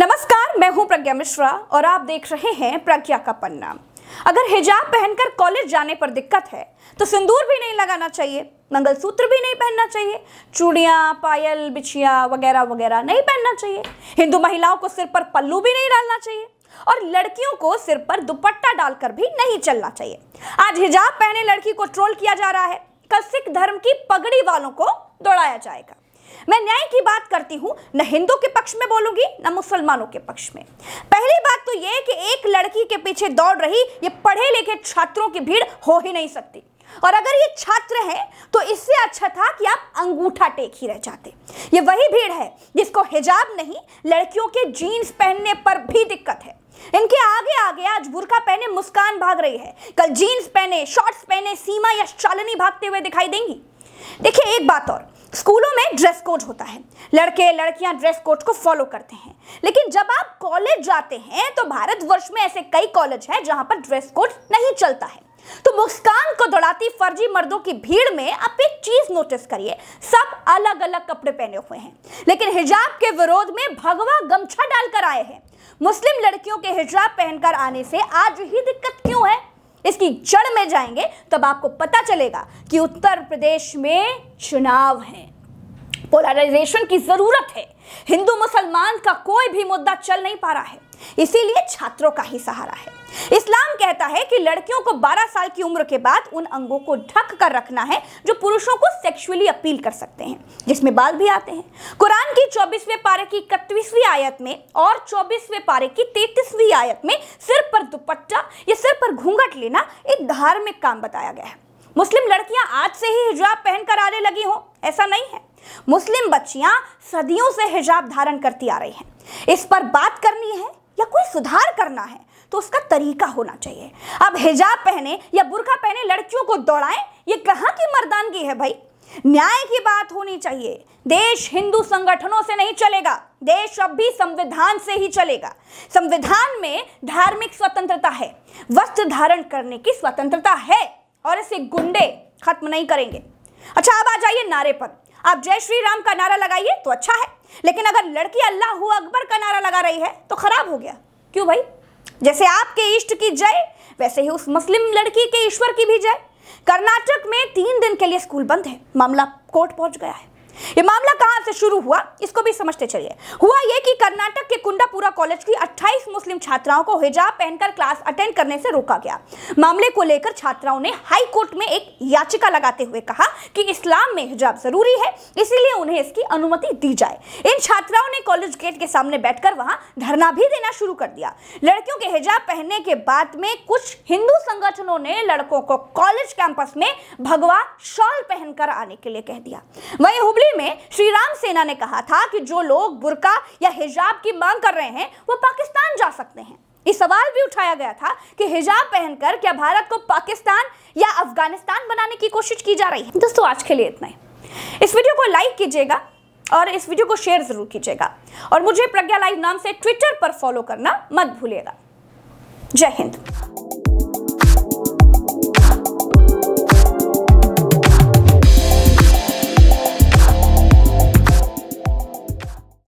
नमस्कार मैं हूं प्रज्ञा मिश्रा और आप देख रहे हैं प्रज्ञा का पन्ना अगर हिजाब पहनकर कॉलेज जाने पर दिक्कत है तो सिंदूर भी नहीं लगाना चाहिए मंगलसूत्र भी नहीं पहनना चाहिए चूड़िया पायल बिछिया वगैरह वगैरह नहीं पहनना चाहिए हिंदू महिलाओं को सिर पर पल्लू भी नहीं डालना चाहिए और लड़कियों को सिर पर दुपट्टा डालकर भी नहीं चलना चाहिए आज हिजाब पहने लड़की को ट्रोल किया जा रहा है सिख धर्म की पगड़ी वालों को दौड़ाया जाएगा मैं न्याय की बात करती हूं न हिंदू के पक्ष में बोलूंगी न मुसलमानों के पक्ष में पहली बात तो यह कि एक लड़की के पीछे दौड़ रही ये पढ़े लिखे छात्रों की भीड़ हो ही नहीं सकती और अगर ये छात्र हैं तो इससे अच्छा था कि आप अंगूठा टेक ही रह जाते ये वही भीड़ है जिसको हिजाब नहीं लड़कियों के जीन्स पहनने पर भी दिक्कत है इनके आगे आगे आज बुरका पहने मुस्कान भाग रही है कल जीन्स पहने शॉर्ट्स पहने सीमा या शालिनी भागते हुए दिखाई देंगी देखिए एक बात और स्कूलों में ड्रेस कोड होता है लड़के लड़कियां ड्रेस कोड को फॉलो करते हैं लेकिन जब आप कॉलेज जाते हैं तो भारतवर्ष में ऐसे कई कॉलेज हैं जहां पर ड्रेस कोड नहीं चलता है तो मुस्कान को दौड़ाती फर्जी मर्दों की भीड़ में आप एक चीज नोटिस करिए सब अलग अलग कपड़े पहने हुए हैं लेकिन हिजाब के विरोध में भगवा गमछा डालकर आए हैं मुस्लिम लड़कियों के हिजाब पहनकर आने से आज ही दिक्कत क्यों है इसकी जड़ में जाएंगे तब आपको पता चलेगा कि उत्तर प्रदेश में चुनाव हैं पोलराइजेशन की जरूरत है हिंदू मुसलमान का कोई भी मुद्दा चल नहीं पा रहा है इसीलिए छात्रों का ही सहारा है इस्लाम कहता है कि लड़कियों को 12 साल की उम्र के बाद उन अंगों को ढक कर रखना है जो पुरुषों को सेक्सुअली अपील कर सकते हैं जिसमें बाल भी आते हैं कुरान की 24वें पारे की इकतीसवीं आयत में और 24वें पारे की 33वीं आयत में सिर पर दुपट्टा या सिर पर घूंघट लेना एक धार्मिक काम बताया गया है मुस्लिम लड़कियां आज से ही हिजाब पहनकर आने लगी हो ऐसा नहीं है मुस्लिम बच्चियां सदियों से हिजाब धारण करती आ रही हैं इस पर बात करनी है या कोई सुधार करना है तो उसका तरीका होना चाहिए अब हिजाब पहने या बुरखा पहने लड़कियों को दौड़ाएं ये कहाँ की मर्दानगी है भाई न्याय की बात होनी चाहिए देश हिंदू संगठनों से नहीं चलेगा देश अब भी संविधान से ही चलेगा संविधान में धार्मिक स्वतंत्रता है वस्त्र धारण करने की स्वतंत्रता है और इसे गुंडे खत्म नहीं करेंगे अच्छा अब आ जाइए नारे पर आप जय श्री राम का नारा लगाइए तो अच्छा है लेकिन अगर लड़की अल्लाह अकबर का नारा लगा रही है तो खराब हो गया क्यों भाई जैसे आपके इष्ट की जय वैसे ही उस मुस्लिम लड़की के ईश्वर की भी जय कर्नाटक में तीन दिन के लिए स्कूल बंद है मामला कोर्ट पहुंच गया है ये मामला कहां से शुरू हुआ इसको भी समझते चलिए हुआ यह कि कर्नाटक के कुंडापुरा कॉलेज की 28 मुस्लिम छात्राओं को हिजाब पहनकर क्लास अटेंड करने से रोका गया मामले को लेकर छात्राओं ने हाई कोर्ट में एक याचिका लगाते हुए कहा कि इस्लाम में हिजाब जरूरी है इसीलिए उन्हें इसकी अनुमति दी जाए इन छात्राओं ने कॉलेज गेट के सामने बैठकर वहां धरना भी देना शुरू कर दिया लड़कियों के हिजाब पहनने के बाद में कुछ हिंदू संगठनों ने लड़कों को कॉलेज कैंपस में भगवा शॉल पहनकर आने के लिए कह दिया वही हुबली अप्रैल में श्री राम सेना ने कहा था कि जो लोग बुरका या हिजाब की मांग कर रहे हैं वो पाकिस्तान जा सकते हैं इस सवाल भी उठाया गया था कि हिजाब पहनकर क्या भारत को पाकिस्तान या अफगानिस्तान बनाने की कोशिश की जा रही है दोस्तों आज के लिए इतना ही इस वीडियो को लाइक कीजिएगा और इस वीडियो को शेयर जरूर कीजिएगा और मुझे प्रज्ञा लाइव नाम से ट्विटर पर फॉलो करना मत भूलिएगा जय हिंद